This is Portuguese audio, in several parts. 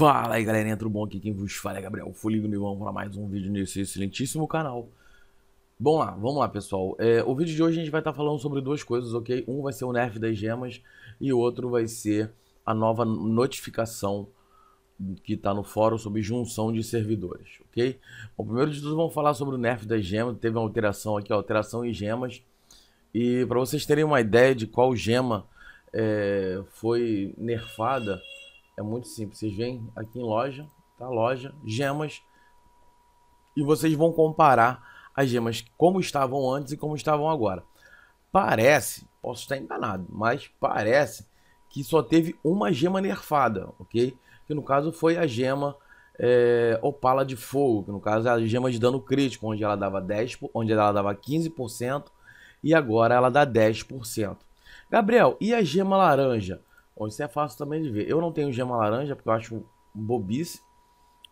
Fala aí galera entra o bom? Aqui quem vos fala é Gabriel Fuligo e vamos para mais um vídeo nesse excelentíssimo canal. Bom lá, vamos lá pessoal. É, o vídeo de hoje a gente vai estar tá falando sobre duas coisas, ok? Um vai ser o nerf das gemas e o outro vai ser a nova notificação que está no fórum sobre junção de servidores, ok? Bom, primeiro de tudo vamos falar sobre o nerf das gemas, teve uma alteração aqui, ó, alteração em gemas. E para vocês terem uma ideia de qual gema é, foi nerfada... É muito simples. Vocês vêm aqui em loja, tá? Loja, gemas. E vocês vão comparar as gemas como estavam antes e como estavam agora. Parece, posso estar enganado, mas parece que só teve uma gema nerfada, ok? Que no caso foi a gema é, Opala de Fogo, que no caso é a gema de dano crítico, onde ela dava 10, onde ela dava 15% e agora ela dá 10%. Gabriel, e a gema laranja? Onde isso é fácil também de ver. Eu não tenho gema laranja porque eu acho bobice.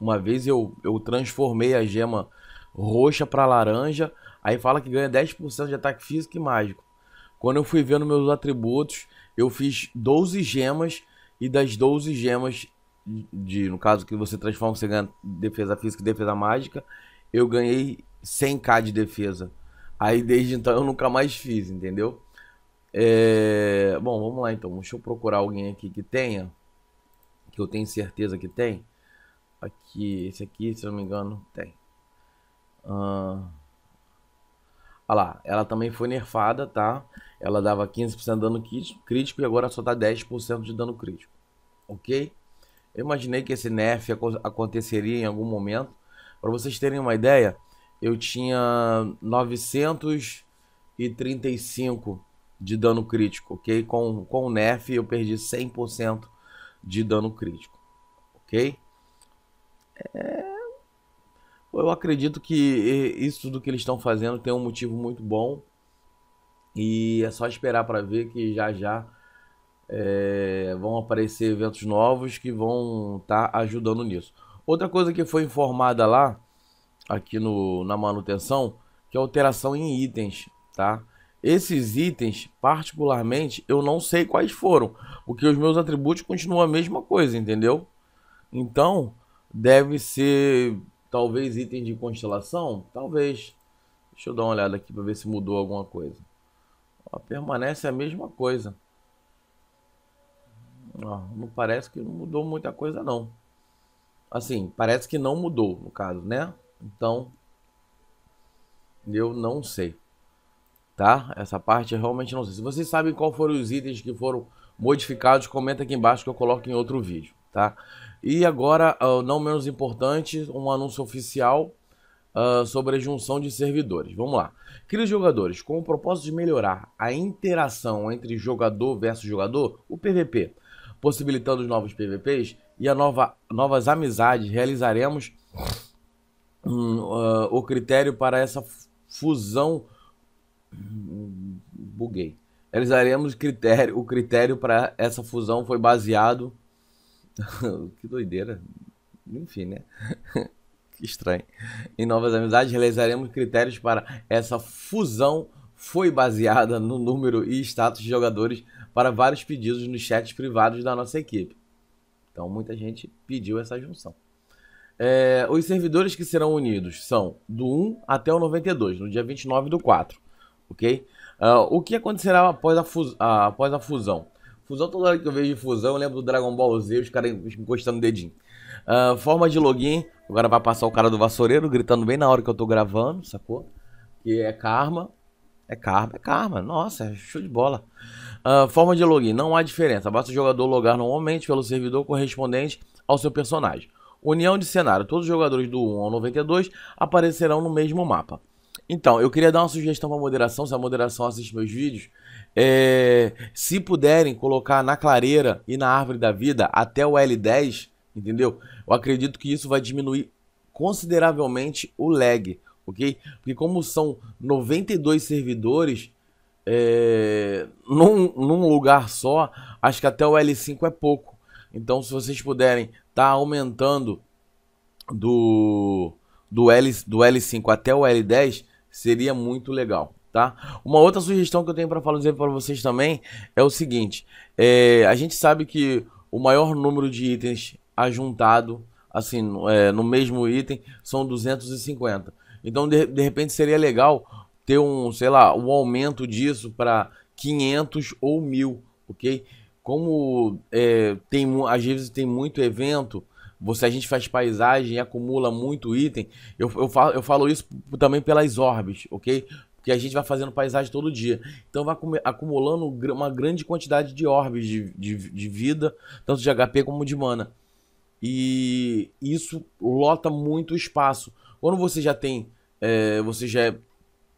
Uma vez eu, eu transformei a gema roxa para laranja. Aí fala que ganha 10% de ataque físico e mágico. Quando eu fui vendo meus atributos, eu fiz 12 gemas. E das 12 gemas, de, no caso que você transforma, você ganha defesa física e defesa mágica. Eu ganhei 100k de defesa. Aí desde então eu nunca mais fiz, entendeu? É... Bom, vamos lá então. Deixa eu procurar alguém aqui que tenha. Que eu tenho certeza que tem. Aqui, esse aqui, se eu não me engano, tem. Ah... Olha lá, ela também foi nerfada, tá? Ela dava 15% de dano crítico e agora só dá tá 10% de dano crítico. Ok? Eu imaginei que esse nerf aconteceria em algum momento. Para vocês terem uma ideia, eu tinha 935 de dano crítico, ok? Com, com o nerf eu perdi 100% de dano crítico, ok? É... Eu acredito que isso do que eles estão fazendo tem um motivo muito bom e é só esperar para ver que já já é... vão aparecer eventos novos que vão estar tá ajudando nisso. Outra coisa que foi informada lá, aqui no, na manutenção, que é alteração em itens, Tá? Esses itens, particularmente, eu não sei quais foram, porque os meus atributos continuam a mesma coisa, entendeu? Então, deve ser talvez item de constelação, talvez. Deixa eu dar uma olhada aqui para ver se mudou alguma coisa. Ó, permanece a mesma coisa. Ó, não parece que não mudou muita coisa não. Assim, parece que não mudou no caso, né? Então, eu não sei tá? Essa parte eu realmente não sei. Se vocês sabem qual foram os itens que foram modificados, comenta aqui embaixo que eu coloco em outro vídeo, tá? E agora, ah, não menos importante, um anúncio oficial Uh, sobre a junção de servidores. Vamos lá. Cria jogadores. Com o propósito de melhorar a interação entre jogador versus jogador, o PVP, possibilitando os novos PVPs e a nova, novas amizades, realizaremos um, uh, ah, o critério para essa fusão Buguei. Realizaremos critério. O critério para essa fusão foi baseado. que doideira. Enfim, né? que estranho. Em novas amizades, realizaremos critérios para essa fusão. Foi baseada no número e status de jogadores para vários pedidos nos chats privados da nossa equipe. Então, muita gente pediu essa junção. É, os servidores que serão unidos são do 1 até o 92, no dia 29 do 4 ok? Uh, o que acontecerá após a, a, ah, após a fusão? Fusão, toda hora que eu vejo fusão, eu lembro do Dragon Ball Z, os caras encostando o dedinho. Uh, forma de login, agora vai passar o cara do vassoureiro gritando bem na hora que eu tô gravando, sacou? Que é karma, é karma, é karma, nossa, é show de bola. Uh, forma de login, não há diferença, basta o jogador logar normalmente pelo servidor correspondente ao seu personagem. União de cenário, todos os jogadores do 1 ao 92 aparecerão no mesmo mapa. Então, eu queria dar uma sugestão para moderação, se a moderação assiste meus vídeos. É, se puderem colocar na clareira e na árvore da vida até o L10, entendeu? Eu acredito que isso vai diminuir consideravelmente o lag, ok? Porque como são 92 servidores é, num, num lugar só, acho que até o L5 é pouco. Então, se vocês puderem tá aumentando do do, L, do L5 até o L10, Seria muito legal, tá? Uma outra sugestão que eu tenho para fazer para vocês também é o seguinte: é, a gente sabe que o maior número de itens ajuntado, assim, é, no mesmo item, são 250. Então, de, de repente, seria legal ter um, sei lá, um aumento disso para 500 ou 1000, ok? Como é, tem, às vezes tem muito evento você a gente faz paisagem acumula muito item. Eu, eu, falo, eu falo isso também pelas orbes, ok? Porque a gente vai fazendo paisagem todo dia. Então vai acumulando uma grande quantidade de orbes de, de, de vida, tanto de HP como de mana. E isso lota muito espaço. Quando você já tem. É, você já,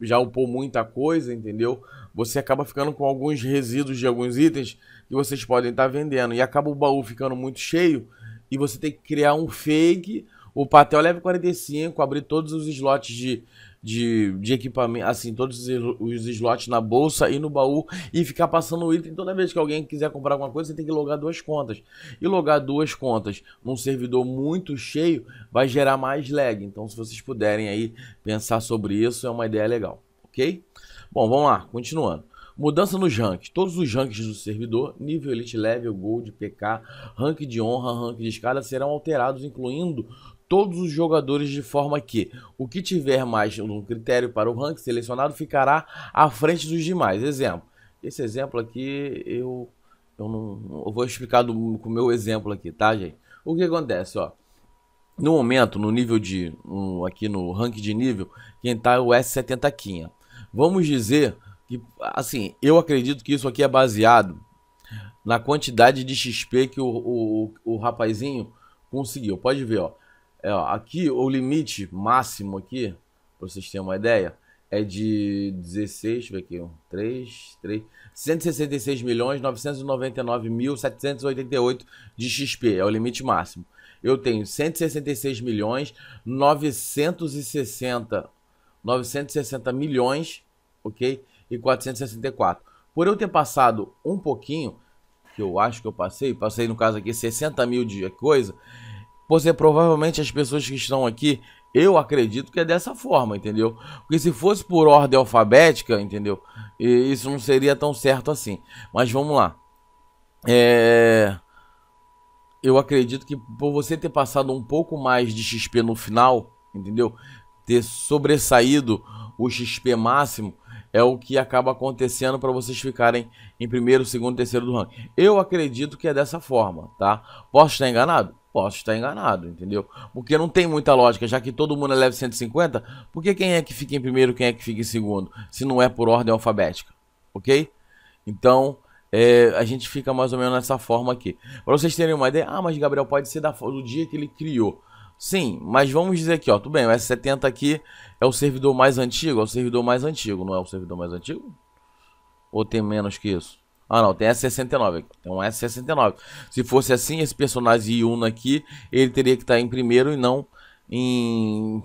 já upou muita coisa, entendeu? Você acaba ficando com alguns resíduos de alguns itens que vocês podem estar vendendo. E acaba o baú ficando muito cheio e você tem que criar um fake, o Patel leve 45, abrir todos os slots de, de, de equipamento, assim, todos os slots na bolsa e no baú e ficar passando o item então, toda vez que alguém quiser comprar alguma coisa, você tem que logar duas contas. E logar duas contas num servidor muito cheio vai gerar mais lag. Então, se vocês puderem aí pensar sobre isso, é uma ideia legal, ok? Bom, vamos lá, continuando. Mudança nos ranks. Todos os ranks do servidor, nível Elite Level, Gold, PK, rank de honra, rank de escada, serão alterados, incluindo todos os jogadores de forma que o que tiver mais um critério para o rank selecionado ficará à frente dos demais. Exemplo. Esse exemplo aqui eu, eu não eu vou explicar do, com o meu exemplo aqui, tá, gente? O que acontece, ó? No momento, no nível de um, aqui no rank de nível, quem tá é o S70 Vamos dizer e, assim, eu acredito que isso aqui é baseado na quantidade de XP que o, o, o rapazinho conseguiu. Pode ver, ó. É, ó. Aqui, o limite máximo aqui, para vocês terem uma ideia, é de 16, deixa eu ver aqui, 3, 3, 166 milhões 999 mil 788 de XP, é o limite máximo. Eu tenho 166 milhões 960, 960 milhões, ok? e 464. Por eu ter passado um pouquinho, que eu acho que eu passei, passei no caso aqui 60 mil de coisa, você provavelmente as pessoas que estão aqui, eu acredito que é dessa forma, entendeu? Porque se fosse por ordem alfabética, entendeu? E isso não seria tão certo assim. Mas vamos lá. É... Eu acredito que por você ter passado um pouco mais de XP no final, entendeu? Ter sobressaído o XP máximo, é o que acaba acontecendo para vocês ficarem em primeiro, segundo, terceiro do ranking. Eu acredito que é dessa forma, tá? Posso estar enganado? Posso estar enganado, entendeu? Porque não tem muita lógica, já que todo mundo é leve 150, porque quem é que fica em primeiro, quem é que fica em segundo, se não é por ordem alfabética, ok? Então, é, a gente fica mais ou menos nessa forma aqui. Para vocês terem uma ideia, ah, mas Gabriel, pode ser da, do dia que ele criou. Sim, mas vamos dizer aqui, ó, tudo bem, o S70 aqui é o servidor mais antigo, é o servidor mais antigo, não é o servidor mais antigo? Ou tem menos que isso? Ah não, tem S69, tem um S69. Se fosse assim, esse personagem Yuna aqui, ele teria que estar tá em primeiro e não em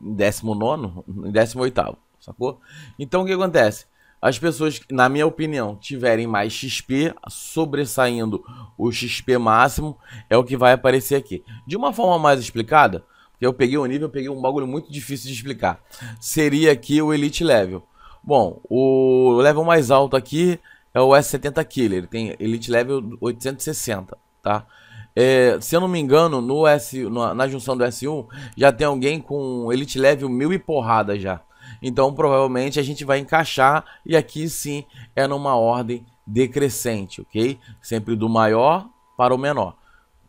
19, em 18, sacou? Então o que acontece? as pessoas, na minha opinião, tiverem mais XP, sobressaindo o XP máximo, é o que vai aparecer aqui. De uma forma mais explicada, porque eu peguei um nível, eu peguei um bagulho muito difícil de explicar. Seria aqui o Elite Level. Bom, o level mais alto aqui é o S70 Killer, ele tem Elite Level 860, tá? É, se eu não me engano, no S, na, na junção do S1, já tem alguém com Elite Level mil e porrada já. Então, provavelmente a gente vai encaixar e aqui sim é numa ordem decrescente, ok? Sempre do maior para o menor.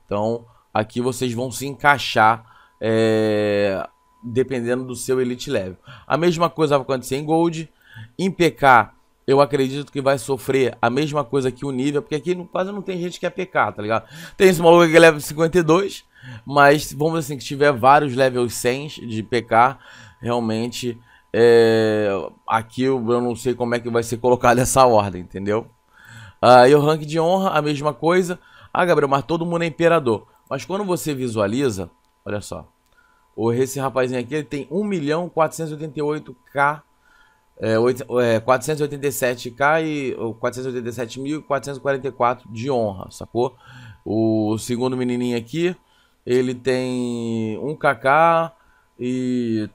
Então, aqui vocês vão se encaixar é, dependendo do seu elite level. A mesma coisa vai acontecer em Gold. Em PK, eu acredito que vai sofrer a mesma coisa que o nível, porque aqui quase não tem gente que é PK, tá ligado? Tem esse maluco que é level 52, mas vamos dizer assim, que tiver vários levels 100 de PK, realmente é, aqui eu não sei como é que vai ser colocada essa ordem, entendeu? Ah, o rank de honra, a mesma coisa. Ah, Gabriel, mas todo mundo é imperador. Mas quando você visualiza, olha só. Esse rapazinho aqui ele tem 1 milhão 488k é, 8, é, 487k e 487.444 de honra, sacou? O segundo menininho aqui, ele tem 1kk e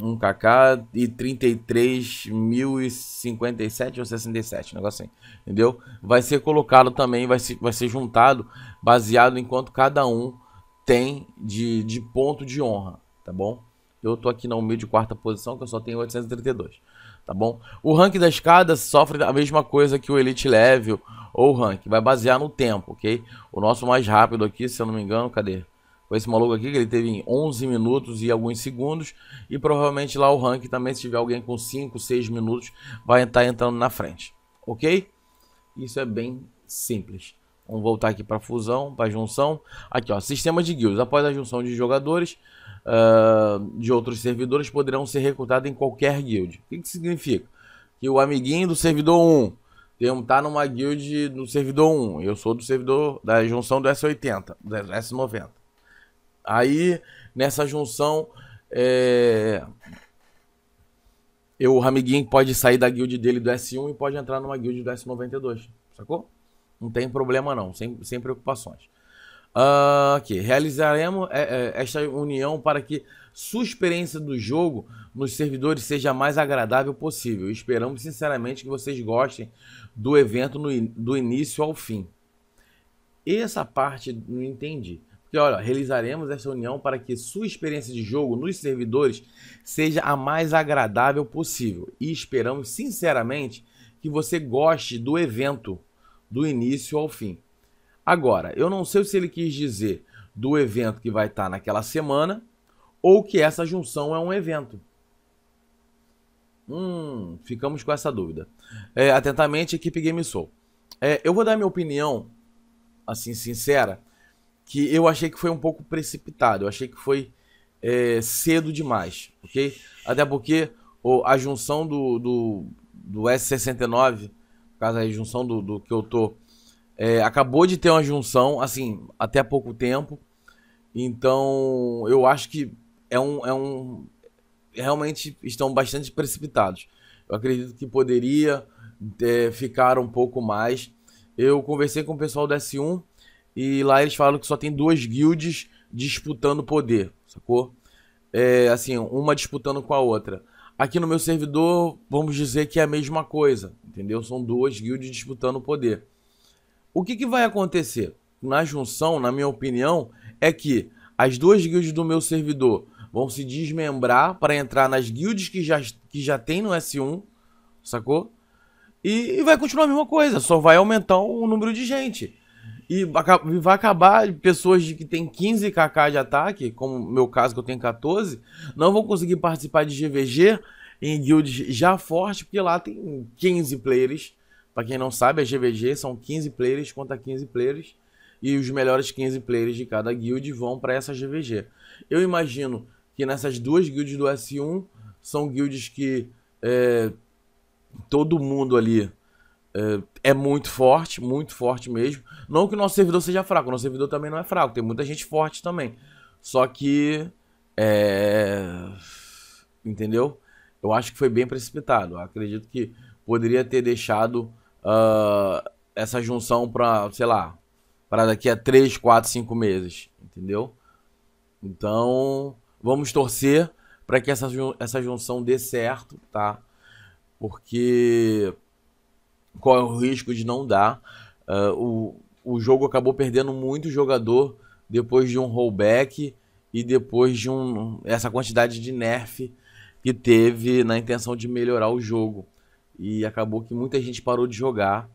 um Kaká e 33.057 ou 67, um negócio assim, entendeu? Vai ser colocado também, vai ser, vai ser juntado, baseado em quanto cada um tem de, de ponto de honra, tá bom? Eu tô aqui na humilde quarta posição, que eu só tenho 832, tá bom? O rank da escada sofre a mesma coisa que o Elite Level ou rank, vai basear no tempo, ok? O nosso mais rápido aqui, se eu não me engano, cadê? com esse maluco aqui, que ele teve em 11 minutos e alguns segundos. E provavelmente lá o ranking também, se tiver alguém com 5, 6 minutos, vai estar tá entrando na frente. Ok? Isso é bem simples. Vamos voltar aqui para fusão, para junção. Aqui, ó, sistema de guilds. Após a junção de jogadores uh, de outros servidores, poderão ser recrutados em qualquer guild. O que, que significa? Que o amiguinho do servidor 1 tem, tá numa guild do servidor 1. Eu sou do servidor da junção do S80, do S90. Aí, nessa junção, é... eu, o amiguinho pode sair da guild dele do S1 e pode entrar numa guild do S92, sacou? Não tem problema não, sem, sem preocupações. Uh, aqui, realizaremos é, é, esta união para que sua experiência do jogo nos servidores seja a mais agradável possível. Esperamos sinceramente que vocês gostem do evento no, do início ao fim. essa parte não entendi. E olha, realizaremos essa união para que sua experiência de jogo nos servidores seja a mais agradável possível e esperamos sinceramente que você goste do evento do início ao fim. Agora, eu não sei se ele quis dizer do evento que vai estar naquela semana ou que essa junção é um evento. Hum, ficamos com essa dúvida. É, atentamente, equipe GameSoul. É, eu vou dar minha opinião, assim, sincera, que eu achei que foi um pouco precipitado, eu achei que foi é, cedo demais, ok? Até porque o a junção do, do, do S69, no caso a junção do, do que eu tô, é, acabou de ter uma junção, assim, até há pouco tempo, então eu acho que é um, é um realmente estão bastante precipitados. Eu acredito que poderia é, ficar um pouco mais. Eu conversei com o pessoal do S1, e lá eles falam que só tem duas guildes disputando poder, sacou? É, assim, uma disputando com a outra. Aqui no meu servidor, vamos dizer que é a mesma coisa, entendeu? São duas guildes disputando poder. O que, que vai acontecer? Na junção, na minha opinião, é que as duas guildes do meu servidor vão se desmembrar para entrar nas guildes que já, que já tem no S1, sacou? E, e vai continuar a mesma coisa, só vai aumentar o número de gente. E vai acabar pessoas que têm 15 kk de ataque, como no meu caso que eu tenho 14, não vão conseguir participar de GVG em guilds já fortes, porque lá tem 15 players. Para quem não sabe, a GVG são 15 players contra 15 players. E os melhores 15 players de cada guild vão para essa GVG. Eu imagino que nessas duas guilds do S1 são guilds que é, todo mundo ali é, é muito forte, muito forte mesmo. Não que o nosso servidor seja fraco, o nosso servidor também não é fraco, tem muita gente forte também. Só que. É... Entendeu? Eu acho que foi bem precipitado. Eu acredito que poderia ter deixado uh, essa junção para, sei lá, para daqui a 3, 4, 5 meses. Entendeu? Então, vamos torcer para que essa, essa junção dê certo, tá? Porque qual é o risco de não dar. Uh, o, o jogo acabou perdendo muito jogador depois de um rollback e depois de um, essa quantidade de nerf que teve na intenção de melhorar o jogo. E acabou que muita gente parou de jogar.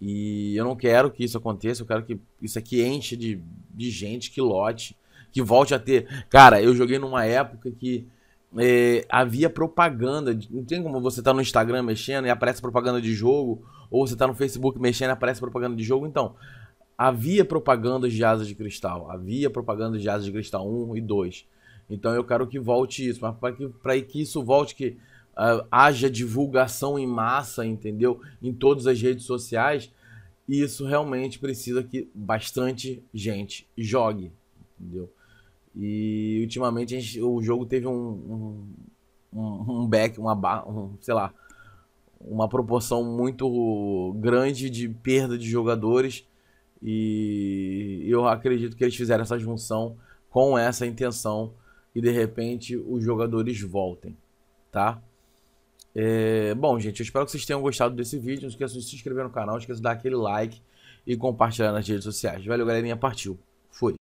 E eu não quero que isso aconteça, eu quero que isso aqui enche de, de gente que lote, que volte a ter. Cara, eu joguei numa época que é, havia propaganda. Não tem como você tá no Instagram mexendo e aparece propaganda de jogo, ou você está no Facebook mexendo e aparece propaganda de jogo. Então, havia propagandas de asas de cristal, havia propaganda de asas de cristal 1 e 2. Então eu quero que volte isso, mas para que, que isso volte, que uh, haja divulgação em massa, entendeu? Em todas as redes sociais, isso realmente precisa que bastante gente jogue, entendeu? E ultimamente gente, o jogo teve um, um, um back, uma barra, um, sei lá, uma proporção muito grande de perda de jogadores. E eu acredito que eles fizeram essa junção com essa intenção e de repente os jogadores voltem, tá? É, bom, gente, eu espero que vocês tenham gostado desse vídeo. Não esqueça de se inscrever no canal, não esqueça de dar aquele like e compartilhar nas redes sociais. Valeu, galerinha. Partiu. Fui.